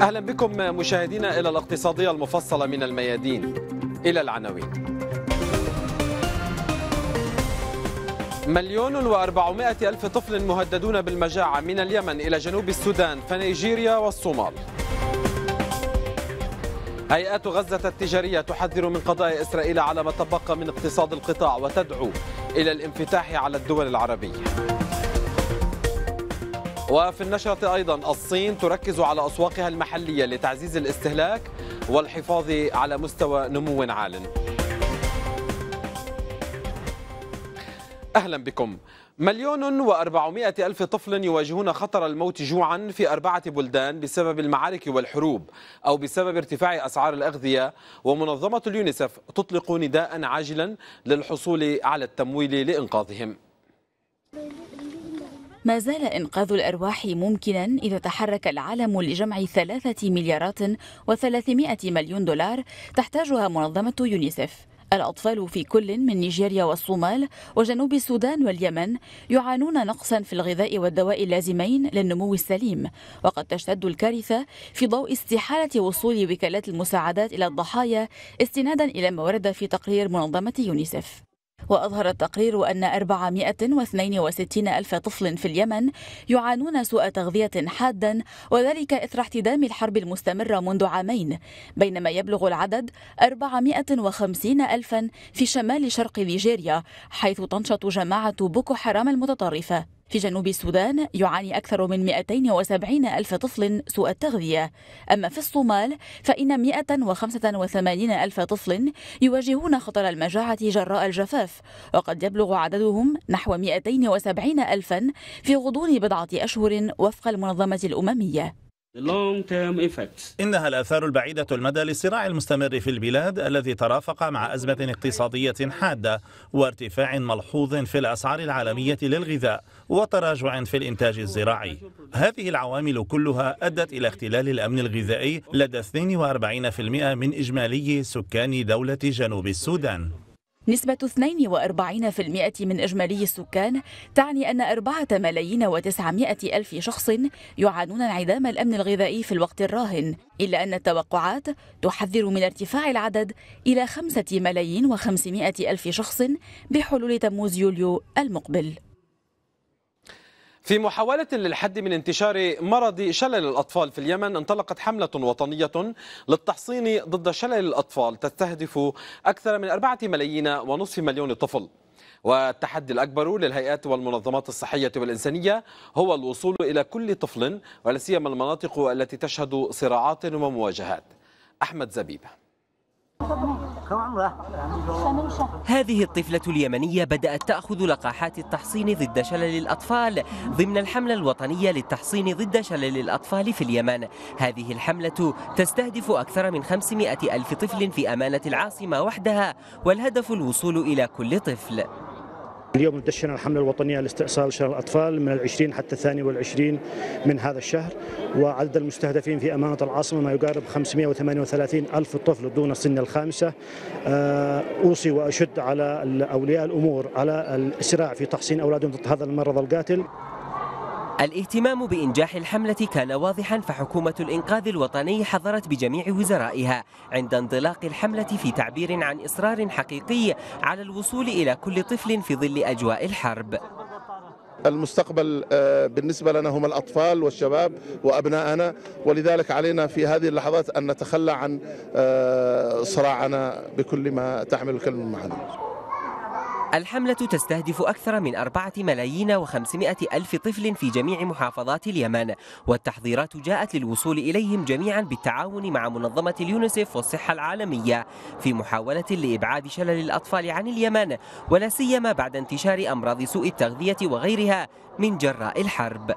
أهلا بكم مشاهدينا إلى الاقتصادية المفصلة من الميادين إلى العناوين مليون وأربعمائة ألف طفل مهددون بالمجاعة من اليمن إلى جنوب السودان فنيجيريا والصومال هيئات غزة التجارية تحذر من قضاء إسرائيل على ما تبقى من اقتصاد القطاع وتدعو إلى الانفتاح على الدول العربية وفي النشرة أيضا الصين تركز على أسواقها المحلية لتعزيز الاستهلاك والحفاظ على مستوى نمو عال أهلا بكم مليون وأربعمائة ألف طفل يواجهون خطر الموت جوعا في أربعة بلدان بسبب المعارك والحروب أو بسبب ارتفاع أسعار الأغذية ومنظمة اليونيسف تطلق نداء عاجلا للحصول على التمويل لإنقاذهم ما زال إنقاذ الأرواح ممكنا إذا تحرك العالم لجمع ثلاثة مليارات وثلاثمائة مليون دولار تحتاجها منظمة يونيسف الأطفال في كل من نيجيريا والصومال وجنوب السودان واليمن يعانون نقصا في الغذاء والدواء اللازمين للنمو السليم وقد تشتد الكارثة في ضوء استحالة وصول وكالات المساعدات إلى الضحايا استنادا إلى ما ورد في تقرير منظمة يونيسف وأظهر التقرير أن 462 ألف طفل في اليمن يعانون سوء تغذية حادا وذلك إثر احتدام الحرب المستمرة منذ عامين بينما يبلغ العدد 450 ألفا في شمال شرق نيجيريا حيث تنشط جماعة بوكو حرام المتطرفة في جنوب السودان يعاني أكثر من 270 ألف طفل سوء التغذية أما في الصومال فإن 185 ألف طفل يواجهون خطر المجاعة جراء الجفاف وقد يبلغ عددهم نحو 270 ألفا في غضون بضعة أشهر وفق المنظمة الأممية إنها الآثار البعيدة المدى للصراع المستمر في البلاد الذي ترافق مع أزمة اقتصادية حادة وارتفاع ملحوظ في الأسعار العالمية للغذاء وتراجع في الإنتاج الزراعي هذه العوامل كلها أدت إلى اختلال الأمن الغذائي لدى 42% من إجمالي سكان دولة جنوب السودان نسبة 42% من إجمالي السكان تعني أن 4 ملايين و900 ألف شخص يعانون انعدام الأمن الغذائي في الوقت الراهن إلا أن التوقعات تحذر من ارتفاع العدد إلى 5 ملايين و500 ألف شخص بحلول تموز يوليو المقبل في محاولة للحد من انتشار مرض شلل الأطفال في اليمن انطلقت حملة وطنية للتحصين ضد شلل الأطفال تستهدف أكثر من أربعة ملايين ونصف مليون طفل والتحدي الأكبر للهيئات والمنظمات الصحية والإنسانية هو الوصول إلى كل طفل ولا سيما المناطق التي تشهد صراعات ومواجهات أحمد زبيبه هذه الطفلة اليمنية بدأت تأخذ لقاحات التحصين ضد شلل الأطفال ضمن الحملة الوطنية للتحصين ضد شلل الأطفال في اليمن هذه الحملة تستهدف أكثر من 500 ألف طفل في أمانة العاصمة وحدها والهدف الوصول إلى كل طفل اليوم دشنا الحملة الوطنية لاستئصال شهر الأطفال من العشرين حتى الثاني والعشرين من هذا الشهر وعدد المستهدفين في أمانة العاصمة ما يقارب 538 ألف طفل دون السن الخامسة آه، أوصي وأشد على أولياء الأمور على الإسراع في تحصين أولادهم ضد هذا المرض القاتل الاهتمام بإنجاح الحملة كان واضحا فحكومة الإنقاذ الوطني حضرت بجميع وزرائها عند انطلاق الحملة في تعبير عن إصرار حقيقي على الوصول إلى كل طفل في ظل أجواء الحرب المستقبل آه، بالنسبة لنا هم الأطفال والشباب وأبناءنا ولذلك علينا في هذه اللحظات أن نتخلى عن آه، صراعنا بكل ما تحمل الكلمة معنا الحملة تستهدف أكثر من أربعة ملايين وخمسمائة ألف طفل في جميع محافظات اليمن والتحضيرات جاءت للوصول إليهم جميعا بالتعاون مع منظمة اليونسيف والصحة العالمية في محاولة لإبعاد شلل الأطفال عن اليمن ولا سيما بعد انتشار أمراض سوء التغذية وغيرها من جراء الحرب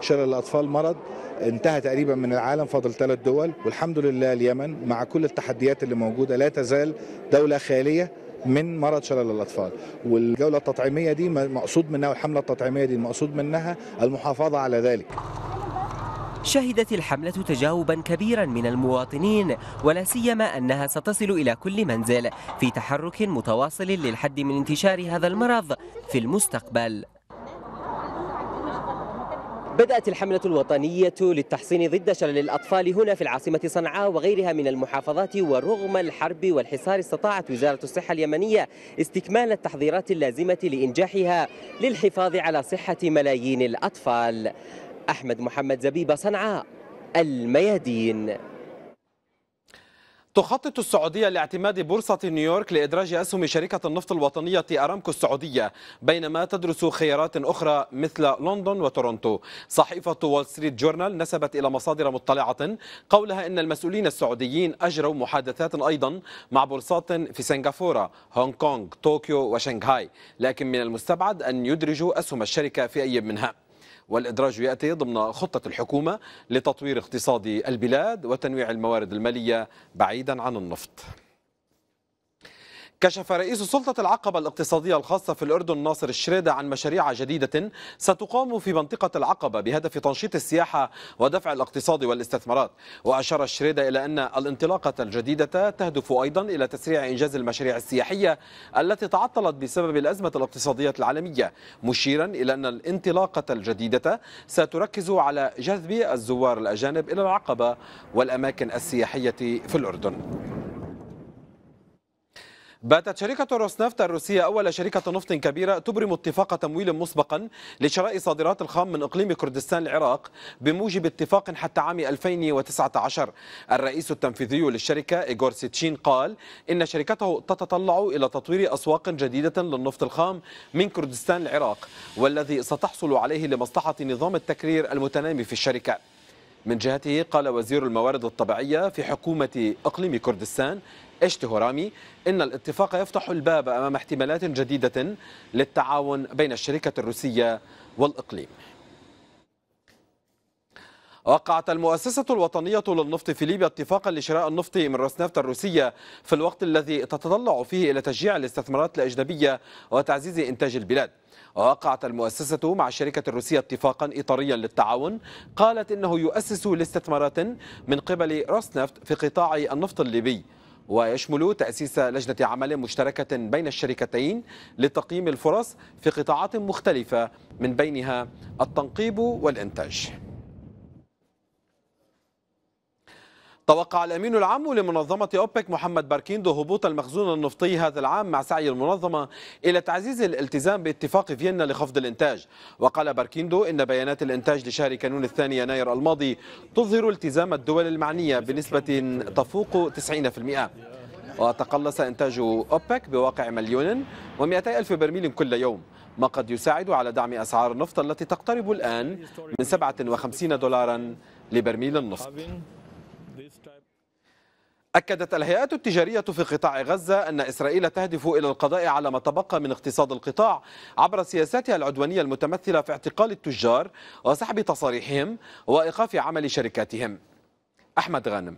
شلل الأطفال مرض انتهى تقريبا من العالم فاضل ثلاث دول والحمد لله اليمن مع كل التحديات اللي موجودة لا تزال دولة خالية من مرض شلل الاطفال والجوله التطعيميه دي مقصود منها الحمله التطعيميه دي المقصود منها المحافظه على ذلك شهدت الحملة تجاوبا كبيرا من المواطنين ولا سيما أنها ستصل إلى كل منزل في تحرك متواصل للحد من انتشار هذا المرض في المستقبل بدأت الحملة الوطنية للتحصين ضد شلل الأطفال هنا في العاصمة صنعاء وغيرها من المحافظات ورغم الحرب والحصار استطاعت وزارة الصحة اليمنية استكمال التحضيرات اللازمة لإنجاحها للحفاظ على صحة ملايين الأطفال أحمد محمد زبيب صنعاء الميادين تخطط السعودية لاعتماد بورصة نيويورك لإدراج أسهم شركة النفط الوطنية أرامكو السعودية بينما تدرس خيارات أخرى مثل لندن وتورونتو صحيفة وول ستريت جورنال نسبت إلى مصادر مطلعة قولها أن المسؤولين السعوديين أجروا محادثات أيضا مع بورصات في سنغافورة هونغ كونغ طوكيو وشنغهاي لكن من المستبعد أن يدرجوا أسهم الشركة في أي منها والإدراج يأتي ضمن خطة الحكومة لتطوير اقتصاد البلاد وتنويع الموارد المالية بعيدا عن النفط كشف رئيس سلطة العقبة الاقتصادية الخاصة في الأردن ناصر الشريدة عن مشاريع جديدة ستقام في منطقة العقبة بهدف تنشيط السياحة ودفع الاقتصاد والاستثمارات وأشار الشريدة إلى أن الانطلاقة الجديدة تهدف أيضا إلى تسريع إنجاز المشاريع السياحية التي تعطلت بسبب الأزمة الاقتصادية العالمية مشيرا إلى أن الانطلاقة الجديدة ستركز على جذب الزوار الأجانب إلى العقبة والأماكن السياحية في الأردن باتت شركة روسنفت الروسية أول شركة نفط كبيرة تبرم اتفاق تمويل مسبقا لشراء صادرات الخام من إقليم كردستان العراق بموجب اتفاق حتى عام 2019 الرئيس التنفيذي للشركة إيغور سيتشين قال إن شركته تتطلع إلى تطوير أسواق جديدة للنفط الخام من كردستان العراق والذي ستحصل عليه لمصلحة نظام التكرير المتنامي في الشركة من جهته قال وزير الموارد الطبيعية في حكومة إقليم كردستان اشتهرامي إن الاتفاق يفتح الباب أمام احتمالات جديدة للتعاون بين الشركة الروسية والإقليم وقعت المؤسسة الوطنية للنفط في ليبيا اتفاقا لشراء النفط من روسنافتا الروسية في الوقت الذي تتطلع فيه إلى تشجيع الاستثمارات الأجنبية وتعزيز إنتاج البلاد ووقعت المؤسسة مع الشركة الروسية اتفاقا إطاريا للتعاون قالت إنه يؤسس لاستثمارات من قبل روسنافت في قطاع النفط الليبي ويشمل تأسيس لجنة عمل مشتركة بين الشركتين لتقييم الفرص في قطاعات مختلفة من بينها التنقيب والإنتاج توقع الأمين العام لمنظمة أوبك محمد باركيندو هبوط المخزون النفطي هذا العام مع سعي المنظمة إلى تعزيز الالتزام باتفاق فيينا لخفض الإنتاج وقال باركيندو إن بيانات الإنتاج لشهر كانون الثاني يناير الماضي تظهر التزام الدول المعنية بنسبة تفوق 90% وتقلص إنتاج أوبك بواقع مليون و200 ألف برميل كل يوم ما قد يساعد على دعم أسعار النفط التي تقترب الآن من 57 دولارا لبرميل النفط أكدت الهيئات التجارية في قطاع غزة أن إسرائيل تهدف إلى القضاء على ما تبقى من اقتصاد القطاع عبر سياساتها العدوانية المتمثلة في اعتقال التجار وسحب تصاريحهم وإيقاف عمل شركاتهم أحمد غانم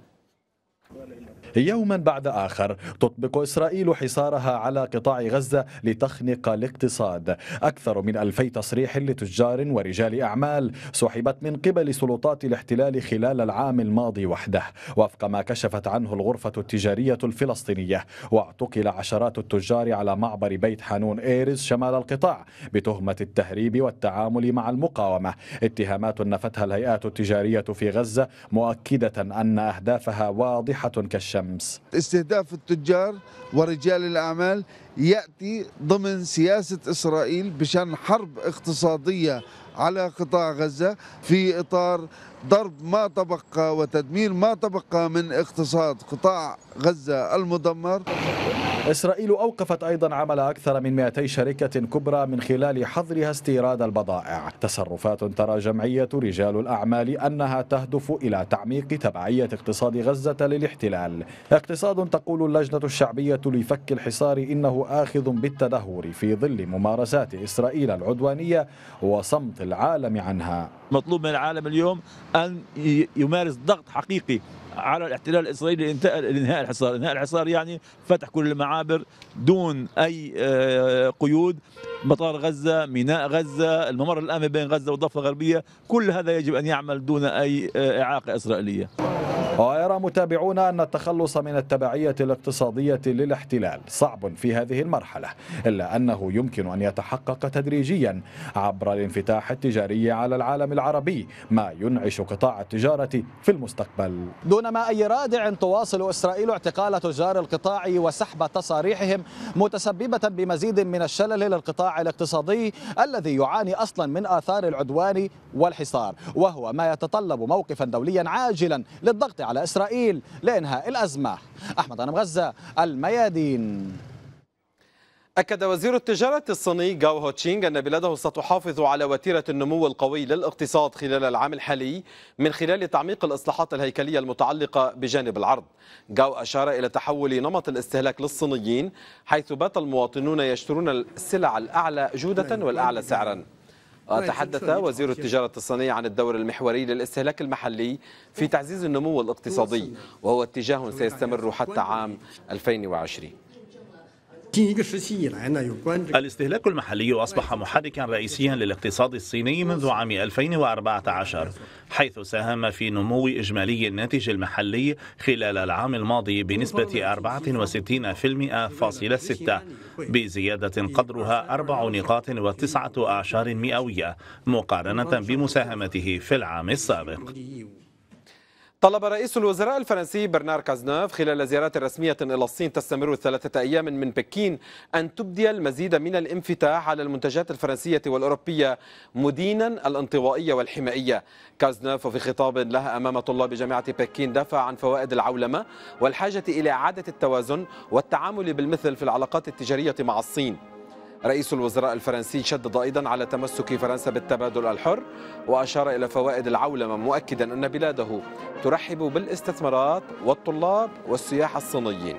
يوما بعد آخر تطبق إسرائيل حصارها على قطاع غزة لتخنق الاقتصاد أكثر من ألفي تصريح لتجار ورجال أعمال سحبت من قبل سلطات الاحتلال خلال العام الماضي وحده وفق ما كشفت عنه الغرفة التجارية الفلسطينية واعتقل عشرات التجار على معبر بيت حانون إيرز شمال القطاع بتهمة التهريب والتعامل مع المقاومة اتهامات نفتها الهيئات التجارية في غزة مؤكدة أن أهدافها واضحة كالشمس بالأمس استهداف التجار ورجال الأعمال يأتي ضمن سياسة إسرائيل بشان حرب اقتصادية على قطاع غزة في إطار ضرب ما تبقى وتدمير ما تبقى من اقتصاد قطاع غزة المدمر إسرائيل أوقفت أيضا عمل أكثر من 200 شركة كبرى من خلال حظرها استيراد البضائع تصرفات ترى جمعية رجال الأعمال أنها تهدف إلى تعميق تبعية اقتصاد غزة للاحتلال اقتصاد تقول اللجنة الشعبية لفك الحصار إنه آخذ بالتدهور في ظل ممارسات إسرائيل العدوانية وصمت العالم عنها مطلوب من العالم اليوم أن يمارس ضغط حقيقي على الاحتلال الاسرائيلي لانهاء الحصار، انهاء الحصار يعني فتح كل المعابر دون اي آه، قيود، مطار غزه، ميناء غزه، الممر الامني بين غزه والضفه الغربيه، كل هذا يجب ان يعمل دون اي آه، اعاقه اسرائيليه. ويرى متابعون أن التخلص من التبعية الاقتصادية للاحتلال صعب في هذه المرحلة إلا أنه يمكن أن يتحقق تدريجيا عبر الانفتاح التجاري على العالم العربي ما ينعش قطاع التجارة في المستقبل دون ما أي رادع تواصل إسرائيل اعتقال تجار القطاع وسحب تصاريحهم متسببة بمزيد من الشلل للقطاع الاقتصادي الذي يعاني أصلا من آثار العدوان والحصار وهو ما يتطلب موقفا دوليا عاجلا للضغط على إسرائيل لإنهاء الأزمة أحمد غنم غزة الميادين أكد وزير التجارة الصيني جاو هوتشينغ أن بلاده ستحافظ على وتيرة النمو القوي للاقتصاد خلال العام الحالي من خلال تعميق الإصلاحات الهيكلية المتعلقة بجانب العرض جاو أشار إلى تحول نمط الاستهلاك للصينيين حيث بات المواطنون يشترون السلع الأعلى جودة طيب، والأعلى طيب. سعراً تحدث وزير التجارة الصينية عن الدور المحوري للاستهلاك المحلي في تعزيز النمو الاقتصادي وهو اتجاه سيستمر حتى عام 2020 الاستهلاك المحلي أصبح محركا رئيسيا للاقتصاد الصيني منذ عام 2014 حيث ساهم في نمو إجمالي الناتج المحلي خلال العام الماضي بنسبة 64.6% بزيادة قدرها أربع نقاط وتسعة أعشار مئوية مقارنة بمساهمته في العام السابق طلب رئيس الوزراء الفرنسي برنار كازنوف خلال زيارات رسمية إلى الصين تستمر ثلاثة أيام من بكين أن تبدي المزيد من الانفتاح على المنتجات الفرنسية والأوروبية مدينا الانطوائية والحمائية كازنوف في خطاب لها أمام طلاب جامعة بكين دافع عن فوائد العولمة والحاجة إلى إعادة التوازن والتعامل بالمثل في العلاقات التجارية مع الصين رئيس الوزراء الفرنسي شدد أيضا على تمسك فرنسا بالتبادل الحر وأشار إلى فوائد العولمة مؤكدا أن بلاده ترحب بالاستثمارات والطلاب والسياح الصينيين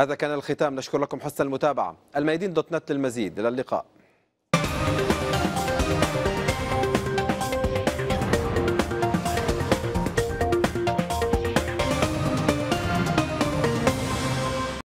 هذا كان الختام نشكر لكم حسن المتابعة الميادين دوت نت للمزيد إلى اللقاء